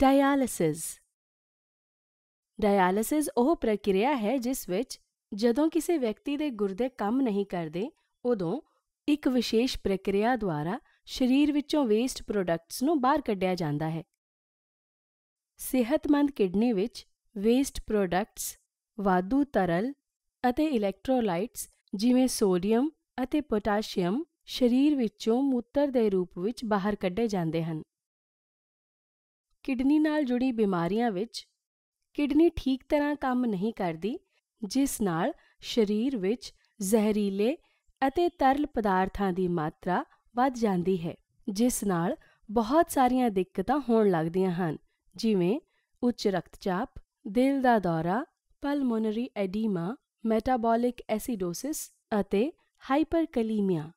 ਡਾਇਆਲਿਸਿਸ ਡਾਇਆਲਿਸਿਸ ਉਹ ਪ੍ਰਕਿਰਿਆ ਹੈ ਜਿਸ ਵਿੱਚ ਜਦੋਂ ਕਿਸੇ ਵਿਅਕਤੀ ਦੇ ਗੁਰਦੇ ਕੰਮ ਨਹੀਂ ਕਰਦੇ ਉਦੋਂ ਇੱਕ ਵਿਸ਼ੇਸ਼ ਪ੍ਰਕਿਰਿਆ ਦੁਆਰਾ ਸਰੀਰ ਵਿੱਚੋਂ ਵੇਸਟ ਪ੍ਰੋਡਕਟਸ ਨੂੰ ਬਾਹਰ ਕੱਢਿਆ ਜਾਂਦਾ ਹੈ ਸਿਹਤਮੰਦ ਕਿਡਨੀ ਵਿੱਚ ਵੇਸਟ ਪ੍ਰੋਡਕਟਸ ਵਾਧੂ ਤਰਲ ਅਤੇ ਇਲੈਕਟ੍ਰੋਲਾਈਟਸ ਜਿਵੇਂ ਸੋਡੀਅਮ ਅਤੇ ਪੋਟਾਸ਼ੀਅਮ ਸਰੀਰ ਵਿੱਚੋਂ ਮੂਤਰ ਦੇ ਰੂਪ ਵਿੱਚ ਬਾਹਰ ਕੱਢੇ ਜਾਂਦੇ ਹਨ ਕਿਡਨੀ ਨਾਲ ਜੁੜੀ ਬਿਮਾਰੀਆਂ ਵਿੱਚ ਕਿਡਨੀ ਠੀਕ ਤਰ੍ਹਾਂ ਕੰਮ ਨਹੀਂ ਕਰਦੀ ਜਿਸ ਨਾਲ ਸਰੀਰ ਵਿੱਚ ਜ਼ਹਿਰੀਲੇ ਅਤੇ ਤਰਲ ਪਦਾਰਥਾਂ ਦੀ ਮਾਤਰਾ ਵੱਧ ਜਾਂਦੀ ਹੈ ਜਿਸ ਨਾਲ ਬਹੁਤ ਸਾਰੀਆਂ ਦਿੱਕਤਾਂ ਹੋਣ ਲੱਗਦੀਆਂ ਹਨ ਜਿਵੇਂ ਉੱਚ ਰਕਤਚਾਪ ਦਿਲ ਦਾ ਦੌਰਾ ਪਲਮੋਨਰੀ ਐਡੀਮਾ ਮੈਟਾਬੋਲਿਕ ਐਸਿਡੋਸਿਸ ਅਤੇ ਹਾਈਪਰਕਲੀਮੀਆ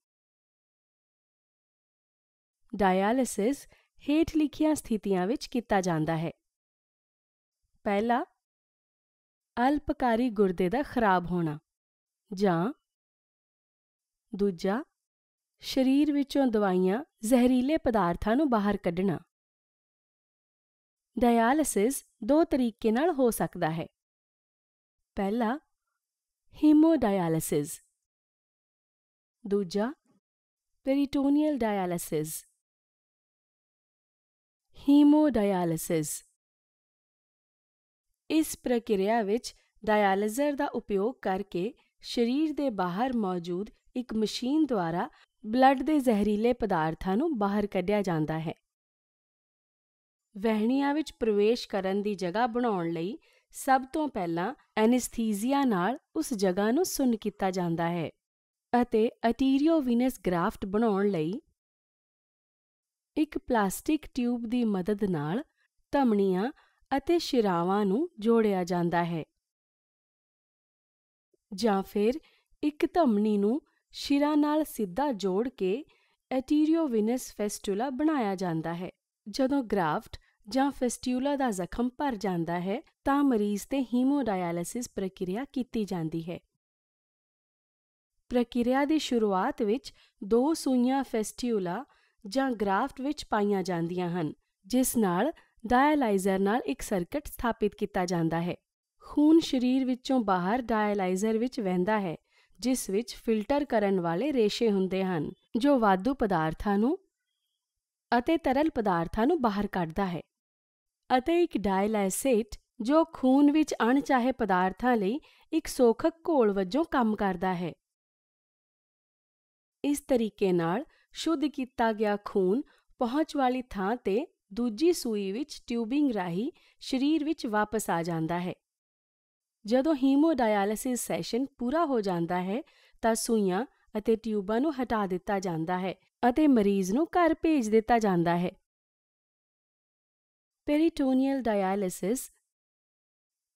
ਡਾਇਆਲਿਸਿਸ ਹੇਠ ਲਿਖੀਆਂ ਸਥਿਤੀਆਂ ਵਿੱਚ ਕੀਤਾ ਜਾਂਦਾ ਹੈ ਪਹਿਲਾ ਅਲਪਕਾਰੀ ਗੁਰਦੇ ਦਾ ਖਰਾਬ ਹੋਣਾ ਜਾਂ ਦੂਜਾ ਸਰੀਰ ਵਿੱਚੋਂ ਦਵਾਈਆਂ ਜ਼ਹਿਰੀਲੇ ਪਦਾਰਥਾਂ ਨੂੰ ਬਾਹਰ ਕੱਢਣਾ ਡਾਇਲਿਸਿਸ ਦੋ ਤਰੀਕੇ ਨਾਲ ਹੋ ਸਕਦਾ ਹੈ ਪਹਿਲਾ ਹੀਮੋਡਾਇਲਿਸਿਸ ਦੂਜਾ ਪੈਰੀਟੋਨੀਅਲ ਡਾਇਲਿਸਿਸ ਹੀਮੋਡਾਇਆਲਿਸਿਸ ਇਸ ਪ੍ਰਕਿਰਿਆ ਵਿੱਚ ਡਾਇਆਲਿਜ਼ਰ ਦਾ ਉਪਯੋਗ ਕਰਕੇ ਸਰੀਰ ਦੇ ਬਾਹਰ ਮੌਜੂਦ ਇੱਕ ਮਸ਼ੀਨ ਦੁਆਰਾ ਬਲੱਡ ਦੇ ਜ਼ਹਿਰੀਲੇ ਪਦਾਰਥਾਂ ਨੂੰ ਬਾਹਰ ਕੱਢਿਆ ਜਾਂਦਾ ਹੈ ਵਹਿਣੀਆਂ ਵਿੱਚ ਪ੍ਰਵੇਸ਼ ਕਰਨ ਦੀ ਜਗ੍ਹਾ ਬਣਾਉਣ ਲਈ ਸਭ ਤੋਂ ਪਹਿਲਾਂ ਐਨਸਥੀਸੀਆ ਨਾਲ ਉਸ ਜਗ੍ਹਾ ਨੂੰ ਸੁੰਨ ਕੀਤਾ ਜਾਂਦਾ ਹੈ ਅਤੇ ਅਟੀਰੀਓਵੀਨਸ ਗ੍ਰਾਫਟ ਬਣਾਉਣ ਲਈ ਇੱਕ ਪਲਾਸਟਿਕ ਟਿਊਬ ਦੀ ਮਦਦ ਨਾਲ ਧਮਣੀਆਂ ਅਤੇ ਸ਼ਿਰਾਵਾਂ ਨੂੰ ਜੋੜਿਆ ਜਾਂਦਾ ਹੈ ਜਾਂ ਫਿਰ ਇੱਕ ਧਮਣੀ ਨੂੰ ਸ਼ਿਰਾ ਨਾਲ ਸਿੱਧਾ ਜੋੜ ਕੇ ਐਟੀਰੀਓਵਿਨਸ ਫੈਸਟੂਲਾ ਬਣਾਇਆ ਜਾਂਦਾ ਹੈ ਜਦੋਂ ਗ੍ਰਾਫਟ ਜਾਂ ਫੈਸਟੂਲਾ ਦਾ ਜ਼ਖਮ ਭਰ ਜਾਂਦਾ ਹੈ ਤਾਂ ਮਰੀਜ਼ ਤੇ ਹੀਮੋਡਾਇਆਲਿਸਿਸ ਪ੍ਰਕਿਰਿਆ ਕੀਤੀ ਜਾਂਦੀ ਹੈ ਪ੍ਰਕਿਰਿਆ ਦੀ ਸ਼ੁਰੂਆਤ ਵਿੱਚ ਦੋ ਸੂਈਆਂ ਫੈਸਟੂਲਾ ਜਾਂ ਗ੍ਰਾਫਟ ਵਿੱਚ ਪਾਈਆਂ ਜਾਂਦੀਆਂ ਹਨ ਜਿਸ ਨਾਲ ਡਾਇਲਾਈਜ਼ਰ ਨਾਲ ਇੱਕ ਸਰਕਟ ਸਥਾਪਿਤ ਕੀਤਾ ਜਾਂਦਾ ਹੈ ਖੂਨ ਸਰੀਰ ਵਿੱਚੋਂ ਬਾਹਰ ਡਾਇਲਾਈਜ਼ਰ ਵਿੱਚ ਵਹਿੰਦਾ ਹੈ ਜਿਸ ਵਿੱਚ ਫਿਲਟਰ ਕਰਨ ਵਾਲੇ ਰੇਸ਼ੇ ਹੁੰਦੇ ਹਨ ਜੋ ਵਾਧੂ ਪਦਾਰਥਾਂ ਨੂੰ ਅਤੇ ਤਰਲ ਪਦਾਰਥਾਂ ਨੂੰ ਬਾਹਰ ਕੱਢਦਾ ਹੈ ਅਤੇ ਇੱਕ ਡਾਇਲਾਈਸੇਟ ਜੋ ਖੂਨ ਵਿੱਚ ਅਣਚਾਹੇ ਪਦਾਰਥਾਂ ਲਈ ਇੱਕ ਸੋਖਕ ਘੋਲ ਵਜੋਂ ਕੰਮ ਕਰਦਾ ਹੈ ਇਸ ਤਰੀਕੇ ਨਾਲ ਸ਼ੁੱਧ ਕੀਤਾ ਗਿਆ ਖੂਨ ਪਹੁੰਚ ਵਾਲੀ ਥਾਂ ਤੇ ਦੂਜੀ ਸੂਈ ਵਿੱਚ ਟਿਊਬਿੰਗ ਰਾਹੀਂ ਸਰੀਰ ਵਿੱਚ ਵਾਪਸ ਆ ਜਾਂਦਾ ਹੈ ਜਦੋਂ ਹੀਮੋਡਾਇਲਿਸਿਸ ਸੈਸ਼ਨ ਪੂਰਾ ਹੋ ਜਾਂਦਾ ਹੈ ਤਾਂ ਸੂਈਆਂ ਅਤੇ ਟਿਊਬਾਂ ਨੂੰ ਹਟਾ ਦਿੱਤਾ ਜਾਂਦਾ ਹੈ ਅਤੇ ਮਰੀਜ਼ ਨੂੰ ਘਰ ਭੇਜ ਦਿੱਤਾ ਜਾਂਦਾ ਹੈ ਪੈਰੀਟੋਨੀਅਲ ਡਾਇਲਿਸਿਸ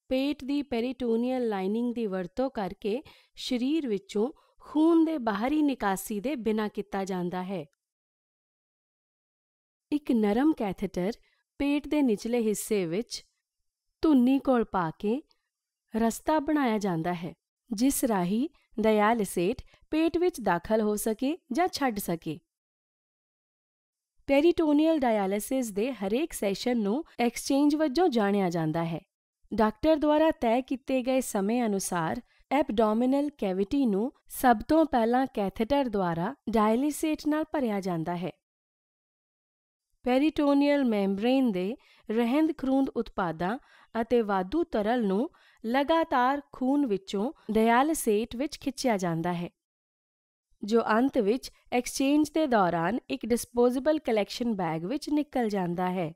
ਪੇਟ ਦੀ ਪੈਰੀਟੋਨੀਅਲ ਲਾਈਨਿੰਗ ਦੀ ਵਰਤੋਂ ਕਰਕੇ ਸਰੀਰ ਵਿੱਚੋਂ ਖੂਨ ਦੇ ਬਾਹਰੀ ਨਿਕਾਸੀ ਦੇ ਬਿਨਾ ਕੀਤਾ ਜਾਂਦਾ ਹੈ ਇੱਕ ਨਰਮ ਕੈਥੇਟਰ ਪੇਟ ਦੇ ਨਿਚਲੇ ਹਿੱਸੇ ਵਿੱਚ ਧੁੰਨੀ ਕੋਲ ਪਾ ਕੇ ਰਸਤਾ ਬਣਾਇਆ ਜਾਂਦਾ ਹੈ ਜਿਸ ਰਾਹੀਂ ਡਾਇਲਿਸੇਟ ਪੇਟ ਵਿੱਚ ਦਾਖਲ ਹੋ ਸਕੇ ਜਾਂ ਛੱਡ ਸਕੇ ਪੈਰੀਟੋਨੀਅਲ ਡਾਇਲਿਸਿਸ ਦੇ ਹਰੇਕ ਸੈਸ਼ਨ ਨੂੰ ਐਕਸਚੇਂਜ ਵਜੋਂ ਜਾਣਿਆ ਜਾਂਦਾ ਹੈ ਡਾਕਟਰ ਦੁਆਰਾ ਤੈਅ ਕੀਤੇ ਗਏ ਸਮੇਂ ਅਨੁਸਾਰ ਐਬਡੋਮਿਨਲ ਕੈਵਿਟੀ ਨੂੰ ਸਭ ਤੋਂ ਪਹਿਲਾਂ ਕੈਥੇਟਰ ਦੁਆਰਾ ਡਾਇਲੀਸੇਟ ਨਾਲ ਭਰਿਆ ਜਾਂਦਾ ਹੈ ਪੈਰੀਟੋਨੀਅਲ ਮੈਂਬਰੇਨ ਦੇ ਰਹਿੰਦ ਖਰੂੰਦ ਉਤਪਾਦਾਂ ਅਤੇ ਵਾਧੂ ਤਰਲ ਨੂੰ ਲਗਾਤਾਰ ਖੂਨ ਵਿੱਚੋਂ ਡਾਇਲਸੇਟ ਵਿੱਚ ਖਿੱਚਿਆ ਜਾਂਦਾ ਹੈ ਜੋ ਅੰਤ ਵਿੱਚ ਐਕਸਚੇਂਜ ਦੇ ਦੌਰਾਨ ਇੱਕ ਡਿਸਪੋਜ਼ੇਬਲ ਕਲੈਕਸ਼ਨ ਬੈਗ ਵਿੱਚ ਨਿਕਲ ਜਾਂਦਾ ਹੈ